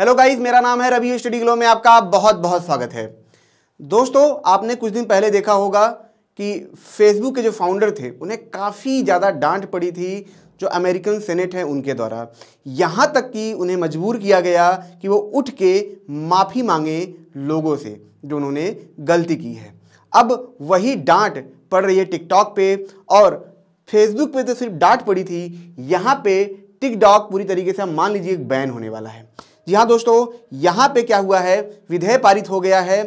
hello guys मेरा नाम है रवि स्टडी ग्लो में आपका बहुत बहुत स्वागत है दोस्तों आपने कुछ दिन पहले देखा होगा कि फेसबुक के जो फाउंडर थे उन्हें काफ़ी ज़्यादा डांट पड़ी थी जो अमेरिकन सेनेट है उनके द्वारा यहाँ तक कि उन्हें मजबूर किया गया कि वो उठ के माफ़ी मांगे लोगों से जो उन्होंने गलती की है अब वही डांट पड़ रही है टिकटॉक पे और फेसबुक पे तो सिर्फ डांट पड़ी थी यहाँ पे टिकटॉक पूरी तरीके से मान लीजिए बैन होने वाला है यहां दोस्तों यहां पे क्या हुआ है विधेयक पारित हो गया है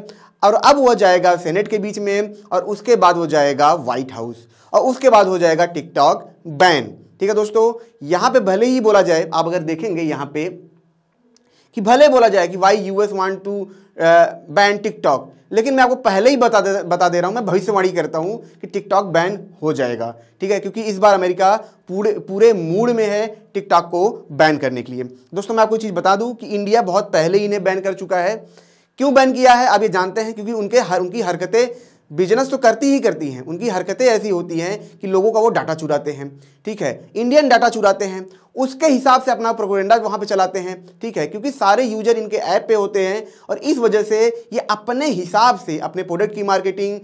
और अब वह जाएगा सेनेट के बीच में और उसके बाद वो जाएगा व्हाइट हाउस और उसके बाद हो जाएगा टिकटॉक बैन ठीक है दोस्तों यहां पे भले ही बोला जाए आप अगर देखेंगे यहां पे कि भले बोला जाए कि why US want to ban TikTok लेकिन मैं आपको पहले ही बता दे बता दे रहा हूं मैं भविष्यवाणी करता हूं कि टिकटॉक बैन हो जाएगा ठीक है क्योंकि इस बार अमेरिका पूरे पूरे मूड में है टिकटॉक को बैन करने के लिए दोस्तों मैं आपको चीज़ बता दूं कि इंडिया बहुत पहले ही इन्हें बैन कर चुका है क्यों बैन किया है आप ये जानते हैं क्योंकि उनके हर उनकी हरकतें बिजनेस तो करती ही करती हैं उनकी हरकतें ऐसी होती हैं कि लोगों का वो डाटा चुराते हैं ठीक है इंडियन डाटा चुराते हैं उसके हिसाब से अपना प्रोगेंडा वहाँ पे चलाते हैं ठीक है क्योंकि सारे यूजर इनके ऐप पे होते हैं और इस वजह से ये अपने हिसाब से अपने प्रोडक्ट की मार्केटिंग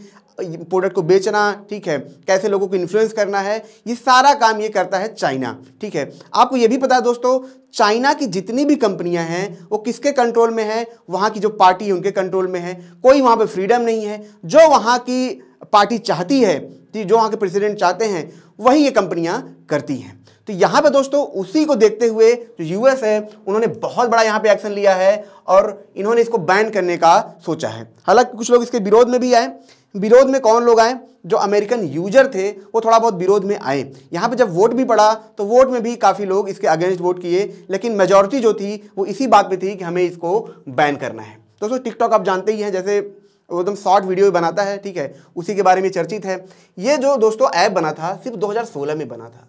प्रोडक्ट को बेचना ठीक है कैसे लोगों को इन्फ्लुएंस करना है ये सारा काम ये करता है चाइना ठीक है आपको ये भी पता है दोस्तों चाइना की जितनी भी कंपनियां हैं वो किसके कंट्रोल में है वहाँ की जो पार्टी है उनके कंट्रोल में है कोई वहाँ पर फ्रीडम नहीं है जो वहाँ की पार्टी चाहती है जो वहाँ के प्रेसिडेंट चाहते हैं वही ये कंपनियाँ करती हैं तो यहाँ पे दोस्तों उसी को देखते हुए जो यूएस है उन्होंने बहुत बड़ा यहाँ पे एक्शन लिया है और इन्होंने इसको बैन करने का सोचा है हालांकि कुछ लोग इसके विरोध में भी आए विरोध में कौन लोग आए जो अमेरिकन यूजर थे वो थोड़ा बहुत विरोध में आए यहाँ पे जब वोट भी पड़ा तो वोट में भी काफ़ी लोग इसके अगेंस्ट वोट किए लेकिन मेजॉरिटी जो थी वो इसी बात पे थी कि हमें इसको बैन करना है दोस्तों टिकटॉक आप जानते ही हैं जैसे वो एकदम शॉर्ट वीडियो बनाता है ठीक है उसी के बारे में चर्चित है ये जो दोस्तों ऐप बना था सिर्फ दो में बना था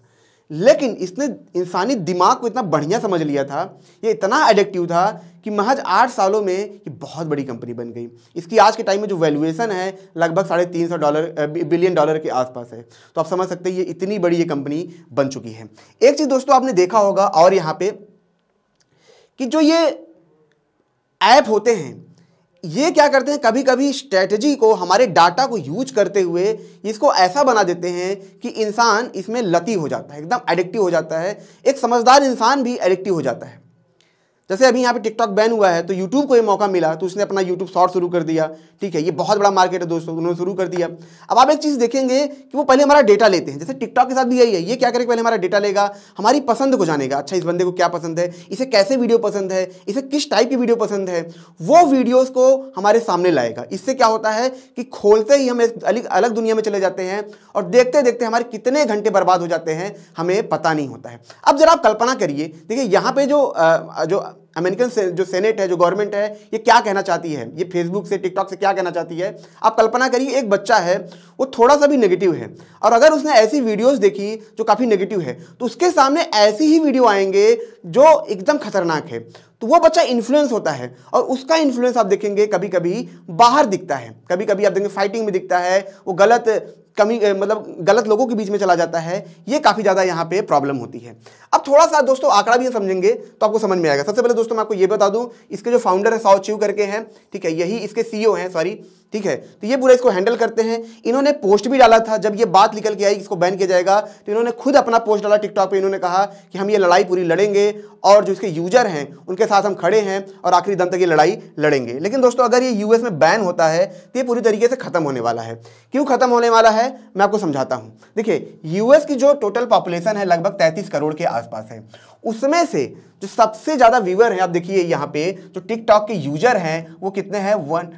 लेकिन इसने इंसानी दिमाग को इतना बढ़िया समझ लिया था ये इतना एडिक्टिव था कि महज आठ सालों में ये बहुत बड़ी कंपनी बन गई इसकी आज के टाइम में जो वैल्यूएशन है लगभग साढ़े तीन सौ डॉलर बिलियन डॉलर के आसपास है तो आप समझ सकते हैं ये इतनी बड़ी ये कंपनी बन चुकी है एक चीज़ दोस्तों आपने देखा होगा और यहाँ पर कि जो ये ऐप होते हैं ये क्या करते हैं कभी कभी स्ट्रेटजी को हमारे डाटा को यूज करते हुए इसको ऐसा बना देते हैं कि इंसान इसमें लती हो जाता है एकदम एडिक्टिव हो जाता है एक समझदार इंसान भी एडिक्टिव हो जाता है जैसे अभी यहाँ पे टिकटॉक बैन हुआ है तो यूट्यूब को ये मौका मिला तो उसने अपना यूट्यूब शॉर्ट शुरू कर दिया ठीक है ये बहुत बड़ा मार्केट है दोस्तों उन्होंने शुरू कर दिया अब आप एक चीज़ देखेंगे कि वो पहले हमारा डेटा लेते हैं जैसे टिकटॉक के साथ भी यही है ये क्या करेगा पहले हमारा डेटा लेगा हमारी पसंद को जानेगा अच्छा इस बंदे को क्या पसंद है इसे कैसे वीडियो पसंद है इसे किस टाइप की वीडियो पसंद है वो वीडियोज़ को हमारे सामने लाएगा इससे क्या होता है कि खोलते ही हम एक अलग दुनिया में चले जाते हैं और देखते देखते हमारे कितने घंटे बर्बाद हो जाते हैं हमें पता नहीं होता है अब जरा आप कल्पना करिए देखिए यहाँ पे जो जो अमेरिकन से, जो सेनेट है जो गवर्नमेंट है ये क्या कहना चाहती है ये फेसबुक से टिकटॉक से क्या कहना चाहती है आप कल्पना करिए एक बच्चा है वो थोड़ा सा भी नेगेटिव है और अगर उसने ऐसी वीडियोस देखी जो काफ़ी नेगेटिव है तो उसके सामने ऐसी ही वीडियो आएंगे जो एकदम खतरनाक है तो वो बच्चा इन्फ्लुएंस होता है और उसका इन्फ्लुएंस आप देखेंगे कभी कभी बाहर दिखता है कभी कभी आप देखेंगे फाइटिंग में दिखता है वो गलत कमी मतलब गलत लोगों के बीच में चला जाता है ये काफ़ी ज़्यादा यहाँ पे प्रॉब्लम होती है अब थोड़ा सा दोस्तों आंकड़ा भी समझेंगे तो आपको समझ में आएगा सबसे पहले दोस्तों मैं आपको ये बता दूँ इसके जो फाउंडर है साउ चीव करके हैं ठीक है यही इसके सीईओ हैं सॉरी ठीक है तो ये पूरा इसको हैंडल करते हैं इन्होंने पोस्ट भी डाला था जब ये बात निकल के आई इसको बैन किया जाएगा तो इन्होंने खुद अपना पोस्ट डाला टिकटॉक पर इन्होंने कहा कि हम ये लड़ाई पूरी लड़ेंगे और जो इसके यूजर हैं उनके साथ हम खड़े हैं और आखिरी दम तक ये लड़ाई लड़ेंगे लेकिन दोस्तों अगर ये यूएस में बैन होता है तो ये पूरी तरीके से खत्म होने वाला है क्यों खत्म होने वाला है मैं आपको समझाता हूँ देखिए यूएस की जो टोटल पॉपुलेशन है लगभग तैंतीस करोड़ के आसपास है उसमें से जो सबसे ज़्यादा व्यूअर हैं आप देखिए यहाँ पे जो टिकटॉक के यूजर हैं वो कितने हैं वन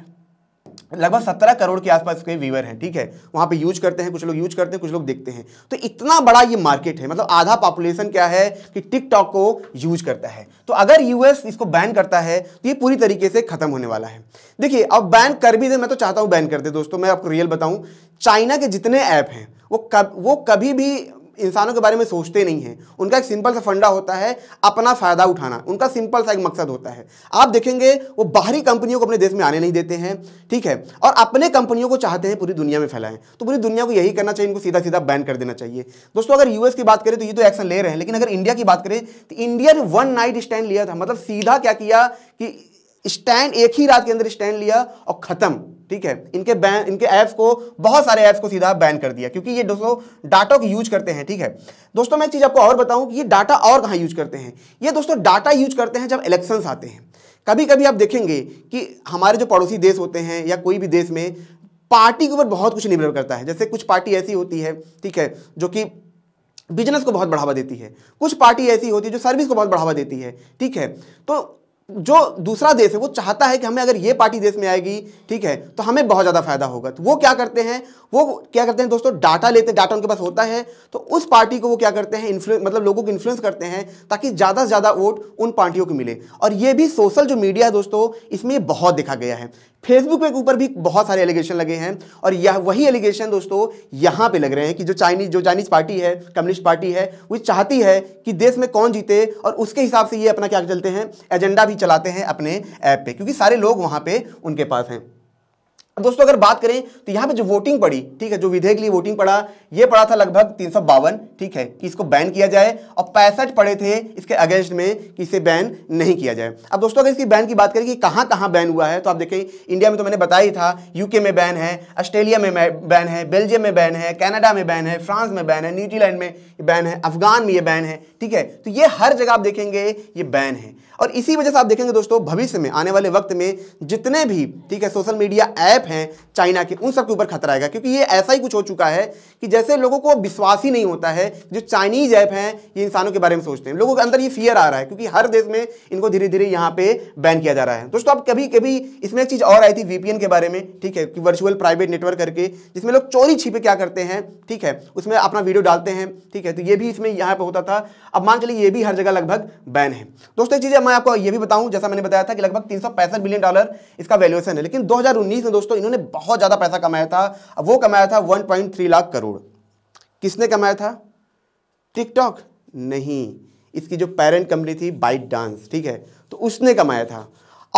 लगभग सत्रह करोड़ के आसपास के व्यूअर हैं ठीक है वहाँ पे यूज करते हैं कुछ लोग यूज करते हैं कुछ लोग देखते हैं तो इतना बड़ा ये मार्केट है मतलब आधा पॉपुलेशन क्या है कि टिकटॉक को यूज करता है तो अगर यूएस इसको बैन करता है तो ये पूरी तरीके से खत्म होने वाला है देखिए अब बैन कर भी दे मैं तो चाहता हूँ बैन कर दे दोस्तों मैं आपको रियल बताऊँ चाइना के जितने ऐप हैं वो कब वो कभी भी इंसानों के बारे में सोचते नहीं हैं उनका एक सिंपल सा फंडा होता है अपना फ़ायदा उठाना उनका सिंपल सा एक मकसद होता है आप देखेंगे वो बाहरी कंपनियों को अपने देश में आने नहीं देते हैं ठीक है और अपने कंपनियों को चाहते हैं पूरी दुनिया में फैलाएं तो पूरी दुनिया को यही करना चाहिए इनको सीधा सीधा बैन कर देना चाहिए दोस्तों अगर यूएस की बात करें तो ये तो एक्शन ले रहे हैं लेकिन अगर इंडिया की बात करें तो इंडिया ने वन नाइट स्टैंड लिया था मतलब सीधा क्या किया कि स्टैंड एक ही रात के अंदर स्टैंड लिया और ख़त्म ठीक है इनके बैन इनके ऐप्स को बहुत सारे ऐप्स को सीधा बैन कर दिया क्योंकि ये दोस्तों डाटा को यूज करते हैं ठीक है दोस्तों मैं एक चीज़ आपको और बताऊं कि ये डाटा और कहाँ यूज करते हैं ये दोस्तों डाटा यूज करते हैं जब इलेक्शन आते हैं कभी कभी आप देखेंगे कि हमारे जो पड़ोसी देश होते हैं या कोई भी देश में पार्टी के ऊपर बहुत कुछ निर्भर करता है जैसे कुछ पार्टी ऐसी होती है ठीक है जो कि बिजनेस को बहुत बढ़ावा देती है कुछ पार्टी ऐसी होती है जो सर्विस को बहुत बढ़ावा देती है ठीक है तो जो दूसरा देश है वो चाहता है कि हमें अगर ये पार्टी देश में आएगी ठीक है तो हमें बहुत ज़्यादा फायदा होगा तो वो क्या करते हैं वो क्या करते हैं दोस्तों डाटा लेते हैं डाटा उनके पास होता है तो उस पार्टी को वो क्या करते हैं इन्फ्लुएंस मतलब लोगों को इन्फ्लुएंस करते हैं ताकि ज़्यादा से ज़्यादा वोट उन पार्टियों को मिले और ये भी सोशल जो मीडिया है दोस्तों इसमें बहुत देखा गया है फेसबुक के ऊपर भी बहुत सारे एलिगेशन लगे हैं और यह वही एलिगेशन दोस्तों यहाँ पे लग रहे हैं कि जो चाइनीज जो चाइनीज पार्टी है कम्युनिस्ट पार्टी है वो चाहती है कि देश में कौन जीते और उसके हिसाब से ये अपना क्या चलते हैं एजेंडा भी चलाते हैं अपने ऐप पे क्योंकि सारे लोग वहाँ पे उनके पास हैं दोस्तों अगर बात करें तो यहाँ पे जो वोटिंग पड़ी ठीक है जो विधेयक लिए वोटिंग पड़ा ये पड़ा था लगभग तीन ठीक है कि इसको बैन किया जाए और पैंसठ पड़े थे इसके अगेंस्ट में कि इसे बैन नहीं किया जाए अब दोस्तों अगर इसकी बैन की बात करें कि कहाँ कहाँ बैन हुआ है तो आप देखें इंडिया में तो मैंने बताया ही था यूके में बैन है ऑस्ट्रेलिया में बैन है बेल्जियम में बैन है कैनेडा में बैन है फ्रांस में बैन है न्यूजीलैंड में बैन है अफगान में ये बैन है ठीक है तो ये हर जगह आप देखेंगे ये बैन है और इसी वजह से आप देखेंगे दोस्तों भविष्य में आने वाले वक्त में जितने भी ठीक है सोशल मीडिया ऐप गैप हैं चाइना के उन सब के ऊपर खतरा आएगा क्योंकि ये ऐसा ही कुछ हो चुका है कि जैसे लोगों को विश्वास ही नहीं होता है जो चाइनीज ऐप हैं ये इंसानों के बारे में सोचते हैं लोगों के अंदर ये फियर आ रहा है क्योंकि हर देश में इनको धीरे धीरे यहाँ पे बैन किया जा रहा है दोस्तों अब कभी कभी इसमें एक चीज़ और आई थी वीपीएन के बारे में ठीक है कि वर्चुअल प्राइवेट नेटवर्क करके जिसमें लोग चोरी छिपे क्या करते हैं ठीक है उसमें अपना वीडियो डालते हैं ठीक है तो ये भी इसमें यहाँ पर होता था अब मान चलिए ये भी हर जगह लगभग बैन है दोस्तों चीज़ें मैं आपको ये भी बताऊँ जैसा मैंने बताया था कि लगभग तीन बिलियन डॉलर इसका वैल्यूएशन है लेकिन दो में दोस्तों तो इन्होंने बहुत ज़्यादा पैसा कमाया था अब वो कमाया था 1.3 लाख करोड़ किसने कमाया था टिकटॉक नहीं इसकी जो पेरेंट कंपनी थी बाइट डांस ठीक है तो उसने कमाया था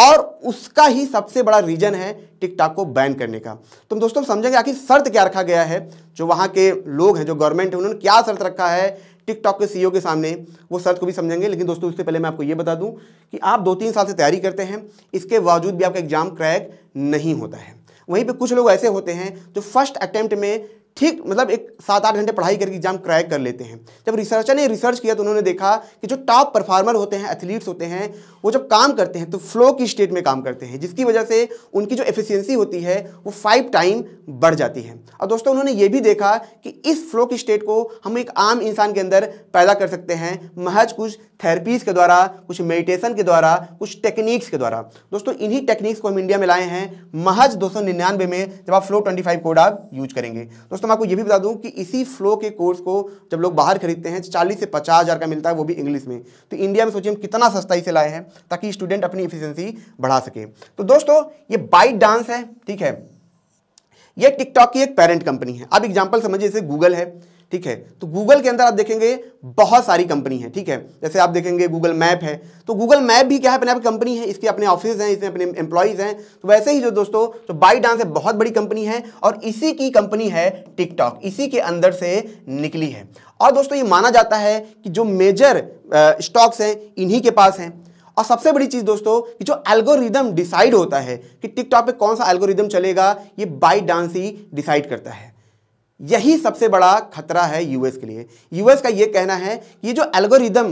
और उसका ही सबसे बड़ा रीजन है टिकटॉक को बैन करने का तो दोस्तों समझेंगे आखिर शर्त क्या रखा गया है जो वहां के लोग हैं जो गवर्नमेंट है उन्होंने क्या शर्त रखा है टिकटॉक के सीईओ e के सामने वो शर्त को भी समझेंगे लेकिन दोस्तों उससे पहले मैं आपको ये बता दूं कि आप दो तीन साल से तैयारी करते हैं इसके बावजूद भी आपका एग्जाम क्रैक नहीं होता है वहीं पे कुछ लोग ऐसे होते हैं जो फर्स्ट अटेम्प्ट में ठीक मतलब एक सात आठ घंटे पढ़ाई करके एग्जाम क्रैक कर लेते हैं जब रिसर्चर ने रिसर्च किया तो उन्होंने देखा कि जो टॉप परफॉर्मर होते हैं एथलीट्स होते हैं वो जब काम करते हैं तो फ्लो की स्टेट में काम करते हैं जिसकी वजह से उनकी जो एफिशिएंसी होती है वो फाइव टाइम बढ़ जाती है और दोस्तों उन्होंने ये भी देखा कि इस फ्लो की स्टेट को हम एक आम इंसान के अंदर पैदा कर सकते हैं महज कुछ थेरेपीज़ के द्वारा कुछ मेडिटेशन के द्वारा कुछ टेक्निक्स के द्वारा दोस्तों इन्हीं टेक्निक्स को हम इंडिया में लाए हैं महज दो में जब आप फ्लो ट्वेंटी कोड आप यूज करेंगे दोस्तों दोस्तों मैं आपको ये भी बता दूं कि इसी फ्लो के कोर्स को जब लोग बाहर खरीदते हैं चालीस से पचास हज़ार का मिलता है वो भी इंग्लिश में तो इंडिया में सोचिए हम कितना सस्ता इसे लाए हैं ताकि स्टूडेंट अपनी इफिशियंसी बढ़ा सके तो दोस्तों ये बाइट डांस है ठीक है ये टिकटॉक की एक पेरेंट कंपनी है अब एग्जाम्पल समझिए जैसे गूगल है ठीक है तो गूगल के अंदर आप देखेंगे बहुत सारी कंपनी है ठीक है जैसे आप देखेंगे गूगल मैप है तो गूगल मैप भी क्या है अपने आप कंपनी है इसके अपने ऑफिस हैं इसमें अपने एम्प्लॉयज़ हैं तो वैसे ही जो दोस्तों तो बाई डांस है बहुत बड़ी कंपनी है और इसी की कंपनी है टिकटॉक इसी के अंदर से निकली है और दोस्तों ये माना जाता है कि जो मेजर स्टॉक्स हैं इन्हीं के पास हैं और सबसे बड़ी चीज़ दोस्तों कि जो एल्गोरिदम डिसाइड होता है कि टिकटॉक पे कौन सा एल्गोरिदम चलेगा ये बाई डांस ही डिसाइड करता है यही सबसे बड़ा खतरा है यूएस के लिए यूएस का यह कहना है कि ये जो एल्गोरिदम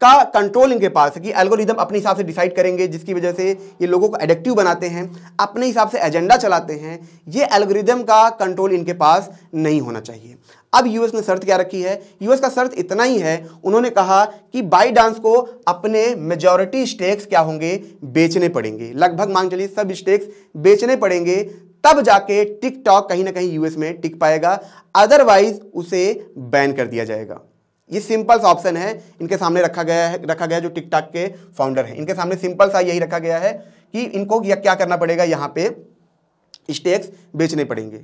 का कंट्रोल इनके पास है कि एल्गोरिदम अपने हिसाब से डिसाइड करेंगे जिसकी वजह से ये लोगों को एडिक्टिव बनाते हैं अपने हिसाब से एजेंडा चलाते हैं ये एल्गोरिदम का कंट्रोल इनके पास नहीं होना चाहिए अब यूएस ने शर्त क्या रखी है यूएस का शर्त इतना ही है उन्होंने कहा कि बाई डांस को अपने मेजॉरिटी स्टेक्स क्या होंगे बेचने पड़ेंगे लगभग मांग चलिए सब स्टेक्स बेचने पड़ेंगे तब जाके टिकटॉक कहीं ना कहीं यूएस में टिक पाएगा अदरवाइज उसे बैन कर दिया जाएगा ये सिंपल सा ऑप्शन है इनके सामने रखा गया है रखा गया जो टिकटॉक के फाउंडर हैं इनके सामने सिंपल सा यही रखा गया है कि इनको क्या करना पड़ेगा यहाँ पे स्टेक्स बेचने पड़ेंगे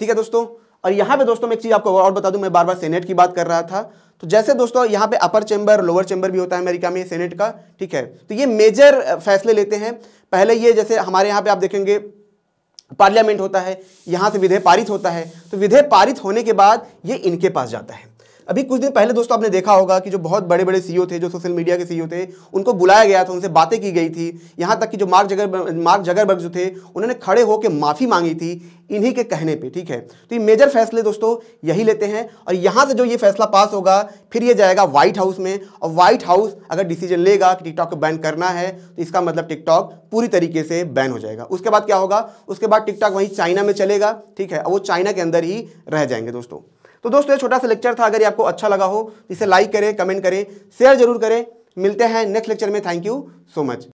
ठीक है दोस्तों और यहाँ पे दोस्तों मैं एक चीज़ आपको और बता दूं मैं बार बार सेनेट की बात कर रहा था तो जैसे दोस्तों यहाँ पे अपर चैम्बर लोअर चैम्बर भी होता है अमेरिका में सेनेट का ठीक है तो ये मेजर फैसले लेते हैं पहले ये जैसे हमारे यहाँ पे आप देखेंगे पार्लियामेंट होता है यहाँ से विधेयक पारित होता है तो विधेयक पारित होने के बाद ये इनके पास जाता है अभी कुछ दिन पहले दोस्तों आपने देखा होगा कि जो बहुत बड़े बड़े सीईओ थे जो सोशल मीडिया के सीईओ e थे उनको बुलाया गया था उनसे बातें की गई थी यहाँ तक कि जो मार्क जगर मार्क जगरबर्ग जो थे उन्होंने खड़े होकर माफ़ी मांगी थी इन्हीं के कहने पे ठीक है तो ये मेजर फैसले दोस्तों यही लेते हैं और यहाँ से जो ये फैसला पास होगा फिर ये जाएगा व्हाइट हाउस में और व्हाइट हाउस अगर डिसीजन लेगा कि टिकटॉक को बैन करना है तो इसका मतलब टिकटॉक पूरी तरीके से बैन हो जाएगा उसके बाद क्या होगा उसके बाद टिकटॉक वहीं चाइना में चलेगा ठीक है और वो चाइना के अंदर ही रह जाएंगे दोस्तों तो दोस्तों ये छोटा सा लेक्चर था अगर ये आपको अच्छा लगा हो तो इसे लाइक करें कमेंट करें शेयर जरूर करें मिलते हैं नेक्स्ट लेक्चर में थैंक यू सो मच